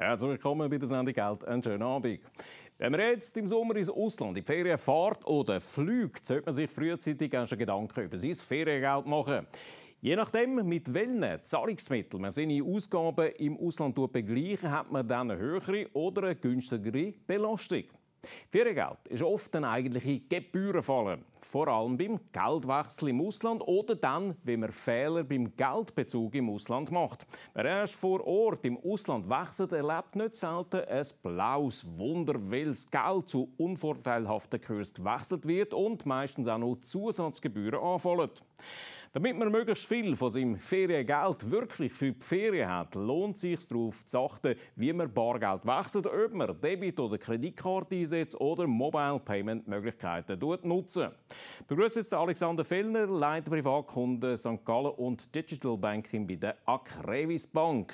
Herzlich willkommen bei der Sendung Geld. Einen schönen Abend. Wenn man jetzt im Sommer ins Ausland in die Ferien fährt oder fliegt, sollte man sich frühzeitig schon Gedanken über sein Feriengeld machen. Je nachdem, mit welchen Zahlungsmitteln man seine Ausgaben im Ausland begleichen, hat man dann eine höhere oder eine günstigere Belastung. Feriengeld ist oft ein eigentliche Gebührenfalle, vor allem beim Geldwechsel im Ausland oder dann, wenn man Fehler beim Geldbezug im Ausland macht. Wer erst vor Ort im Ausland wechselt, erlebt nicht selten ein blaues Wunder, weil das Geld zu unvorteilhaften Kursen gewechselt wird und meistens auch noch Zusatzgebühren anfallen. Damit man möglichst viel von seinem Feriengeld wirklich für die Ferien hat, lohnt es sich darauf zu achten, wie man Bargeld wechselt, ob man Debit- oder Kreditkarte einsetzt oder Mobile-Payment-Möglichkeiten nutzt. Ich begrüße jetzt Alexander Fellner, Leiter Privatkunden St. Gallen und Digital Banking bei der Acrevis Bank.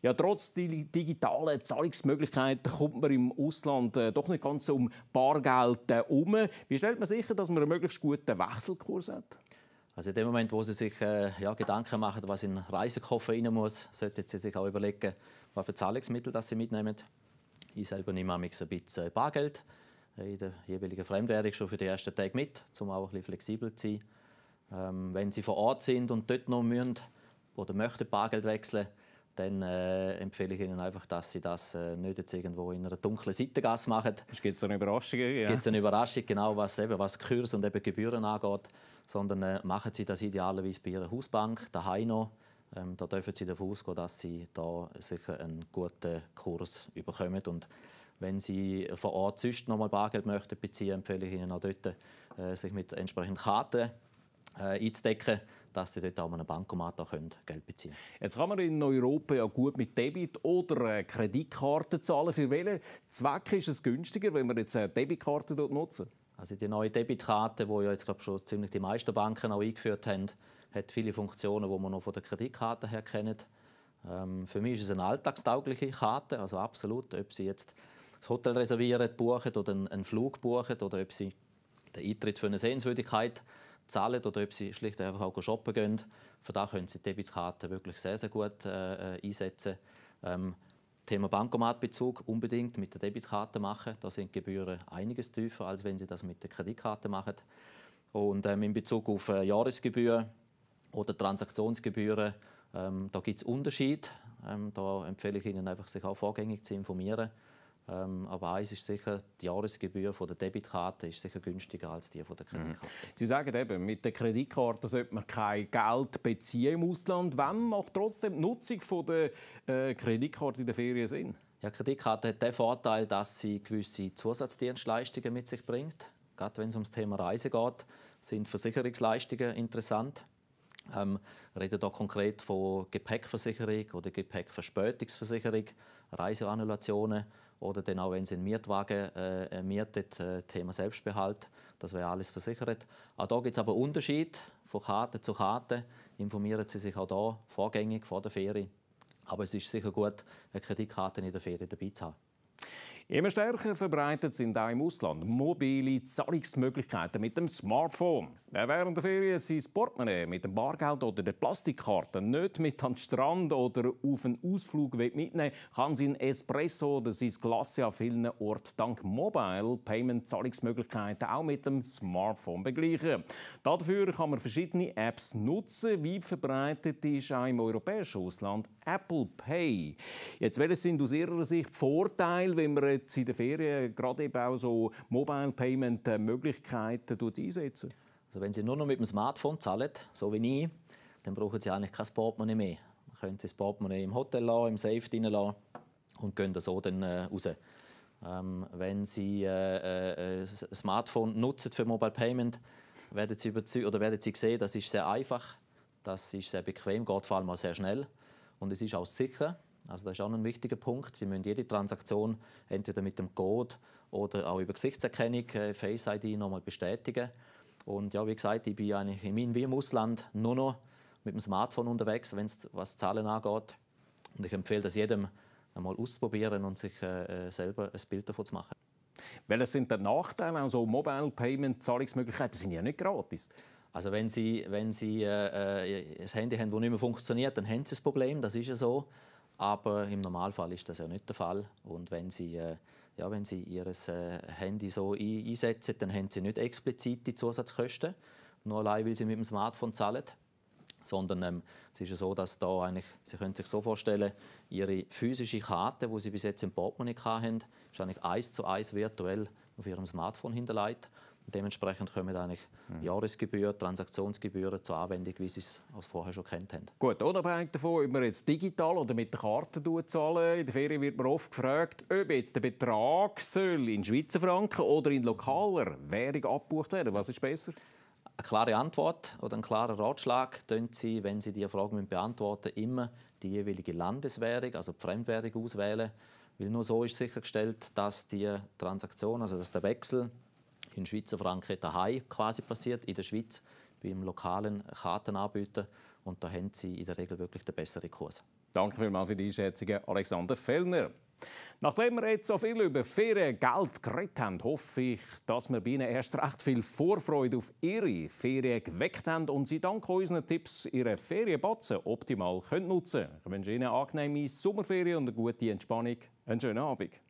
Ja, trotz digitaler Zahlungsmöglichkeiten kommt man im Ausland äh, doch nicht ganz um Bargeld herum. Äh, wie stellt man sicher, dass man einen möglichst guten Wechselkurs hat? Also in dem Moment, wo sie sich äh, ja, Gedanken machen, was in den Reisekoffer rein muss, sollten sie sich auch überlegen, was für Zahlungsmittel das sie mitnehmen. Ich selber nehme ein bisschen Bargeld äh, in der jeweiligen Fremdwährung schon für den ersten Tag mit, um auch ein bisschen flexibel zu sein. Ähm, wenn sie vor Ort sind und dort noch müssen oder möchten Bargeld wechseln, dann äh, empfehle ich Ihnen einfach, dass Sie das äh, nicht jetzt irgendwo in einer dunklen Seitengasse machen. Es gibt eine Überraschung. Ja. Gibt eine Überraschung, genau was, eben, was Kurs und eben Gebühren angeht. Sondern äh, machen Sie das idealerweise bei Ihrer Hausbank, daheim noch. Ähm, da dürfen Sie davon ausgehen, dass Sie da sicher einen guten Kurs bekommen. Und wenn Sie von Ort sonst nochmal Bargeld möchten beziehen, empfehle ich Ihnen auch dort, äh, sich mit entsprechenden Karten äh, einzudecken dass sie dort auch an einem Bankomat Geld beziehen können. Jetzt kann man in Europa ja gut mit Debit- oder äh, Kreditkarten zahlen. Für welchen Zweck ist es günstiger, wenn wir jetzt eine äh, Debitkarte nutzen? Also die neue Debitkarte, die ja jetzt glaub, schon ziemlich die meisten Banken auch eingeführt haben, hat viele Funktionen, die man noch von der Kreditkarte her kennt. Ähm, für mich ist es eine alltagstaugliche Karte, also absolut. Ob Sie jetzt das Hotel reservieren, buchen oder einen Flug buchen oder ob Sie den Eintritt für eine Sehenswürdigkeit zahlen oder ob sie schlicht und einfach auch shoppen gehen. Von da können sie Debitkarten wirklich sehr, sehr gut äh, einsetzen. Ähm, Thema Bankomatbezug unbedingt mit der Debitkarte machen. Da sind Gebühren einiges tiefer, als wenn Sie das mit der Kreditkarte machen. Und ähm, in Bezug auf äh, Jahresgebühren oder Transaktionsgebühren, ähm, da gibt es Unterschiede. Ähm, da empfehle ich Ihnen einfach, sich auch vorgängig zu informieren. Ähm, aber eins ist sicher, die Jahresgebühr von der Debitkarte ist sicher günstiger als die von der mhm. Kreditkarte. Mhm. Sie sagen eben, mit der Kreditkarte sollte man kein Geld beziehen im Ausland. Wann macht trotzdem die Nutzung von der äh, Kreditkarte in der Ferien Sinn? Ja, die Kreditkarte hat den Vorteil, dass sie gewisse Zusatzdienstleistungen mit sich bringt. Gerade wenn es ums Thema Reisen geht, sind Versicherungsleistungen interessant. Ähm, reden da konkret von Gepäckversicherung oder Gepäckverspätungsversicherung, Reiseannulationen oder dann auch, wenn Sie einen Mietwagen äh, äh mietet, äh, Thema Selbstbehalt, das wäre alles versichert. Auch da gibt es aber Unterschied von Karte zu Karte. Informieren Sie sich auch da vorgängig vor der Ferie. Aber es ist sicher gut, eine Kreditkarte in der Ferie dabei zu haben. Immer stärker verbreitet sind auch im Ausland mobile Zahlungsmöglichkeiten mit dem Smartphone. Wer während der Ferien sein Portemonnaie mit dem Bargeld oder der Plastikkarte nicht mit an den Strand oder auf einen Ausflug mitnehmen will, kann sein Espresso oder sein Glasse an vielen Orten dank Mobile Payment Zahlungsmöglichkeiten auch mit dem Smartphone begleichen. Dafür kann man verschiedene Apps nutzen. Wie verbreitet ist auch im europäischen Ausland Apple Pay? Jetzt, welche sind aus Ihrer Sicht Vorteile, wenn man jetzt in den Ferien gerade eben auch so Mobile Payment äh, Möglichkeiten einsetzen? Also wenn Sie nur noch mit dem Smartphone zahlen, so wie ich, dann brauchen Sie eigentlich kein Portemonnaie mehr. Dann können Sie das Portemonnaie im Hotel lassen, im Safe drin lassen und gehen so dann äh, raus. Ähm, wenn Sie äh, äh, äh Smartphone nutzen für Mobile Payment, werden Sie, oder werden Sie sehen, das ist sehr einfach, das ist sehr bequem, geht vor allem auch sehr schnell und es ist auch sicher. Also das ist auch ein wichtiger Punkt. Sie müssen jede Transaktion entweder mit dem Code oder auch über Gesichtserkennung, äh, Face ID nochmal bestätigen. Und ja, wie gesagt, ich bin eigentlich in meinem, wie im Ausland nur noch mit dem Smartphone unterwegs, wenn es was Zahlen angeht. Und ich empfehle das jedem einmal auszuprobieren und sich äh, äh selber ein Bild davon zu machen. Welche sind die Nachteile an so Mobile Payment Zahlungsmöglichkeiten? Die sind ja nicht gratis. Also wenn Sie, wenn Sie äh, äh, ein Handy haben, das nicht mehr funktioniert, dann haben Sie das Problem, das ist ja so. Aber im Normalfall ist das ja nicht der Fall. Und wenn Sie, äh, ja, wenn Sie Ihr äh, Handy so ein einsetzen, dann haben Sie nicht explizite Zusatzkosten, nur allein, weil Sie mit dem Smartphone zahlen. Sondern ähm, es ist ja so, dass da eigentlich, Sie können sich so vorstellen, Ihre physische Karte, die Sie bis jetzt im Portemonnaie hatten, ist eigentlich eins zu eins virtuell auf Ihrem Smartphone hinterlegt. Dementsprechend kommen eigentlich mhm. Jahresgebühren, Transaktionsgebühren zur Anwendung, wie sie es aus vorher schon kennt haben. Gut, unabhängig davon, ob man jetzt digital oder mit der Karte zahlen in der Ferien wird man oft gefragt, ob jetzt der Betrag soll in Schweizer Franken oder in lokaler Währung abgebucht werden Was ist besser? Eine klare Antwort oder ein klarer Ratschlag tun Sie, wenn Sie diese Frage beantworten müssen, immer die jeweilige Landeswährung, also die Fremdwährung auswählen. Weil nur so ist sichergestellt, dass die Transaktion, also dass der Wechsel in Schweizer Franken daheim quasi passiert, in der Schweiz, beim lokalen Kartenanbieter. Und da haben sie in der Regel wirklich den besseren Kurs. Danke vielmals für die Einschätzung, Alexander Fellner. Nachdem wir jetzt so viel über Feriengeld geredet haben, hoffe ich, dass wir bei Ihnen erst recht viel Vorfreude auf Ihre Ferien geweckt haben und Sie dank unseren Tipps Ihre Ferienbatzen optimal nutzen können. Ich wünsche Ihnen eine angenehme Sommerferien und eine gute Entspannung. Einen schönen Abend.